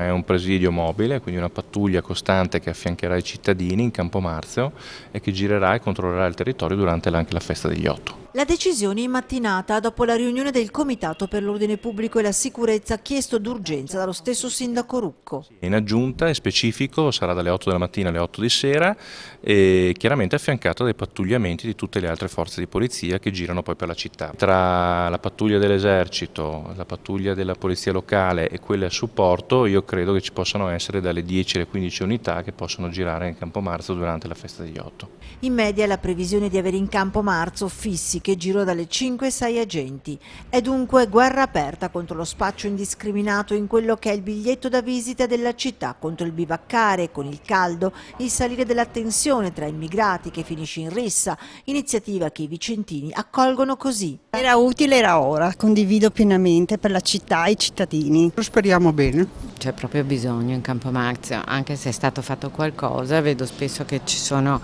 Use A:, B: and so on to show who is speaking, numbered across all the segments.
A: È un presidio mobile, quindi una pattuglia costante che affiancherà i cittadini in Campo Marzio e che girerà e controllerà il territorio durante anche la festa degli otto.
B: La decisione in mattinata, dopo la riunione del Comitato per l'Ordine Pubblico e la Sicurezza, chiesto d'urgenza dallo stesso Sindaco Rucco.
A: In aggiunta, in specifico, sarà dalle 8 della mattina alle 8 di sera, e chiaramente affiancata dai pattugliamenti di tutte le altre forze di polizia che girano poi per la città. Tra la pattuglia dell'esercito, la pattuglia della polizia locale e quelle a supporto, io credo che ci possano essere dalle 10 alle 15 unità che possono girare in campo marzo durante la festa degli 8.
B: In media la previsione di avere in campo marzo fissi mesi che girò dalle 5 6 agenti. È dunque guerra aperta contro lo spaccio indiscriminato in quello che è il biglietto da visita della città, contro il bivaccare con il caldo, il salire della tensione tra immigrati che finisce in rissa, iniziativa che i vicentini accolgono
C: così. Era utile, era ora, condivido pienamente per la città e i cittadini. Lo speriamo bene c'è proprio bisogno in Campo Marzio, anche se è stato fatto qualcosa, vedo spesso che ci sono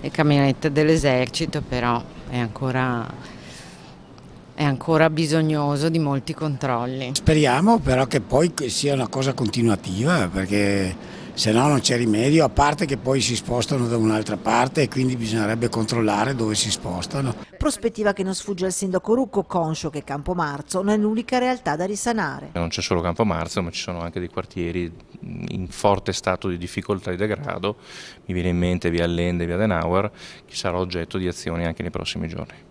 C: le camionette dell'esercito, però è ancora è ancora bisognoso di molti controlli.
D: Speriamo però che poi sia una cosa continuativa perché se no non c'è rimedio, a parte che poi si spostano da un'altra parte e quindi bisognerebbe controllare dove si spostano.
B: Prospettiva che non sfugge al sindaco Rucco, conscio che Campomarzo non è l'unica realtà da risanare.
D: Non
A: c'è solo Campomarzo, ma ci sono anche dei quartieri in forte stato di difficoltà e degrado, mi viene in mente via Allende, via Denauer, che sarà oggetto di azioni anche nei prossimi giorni.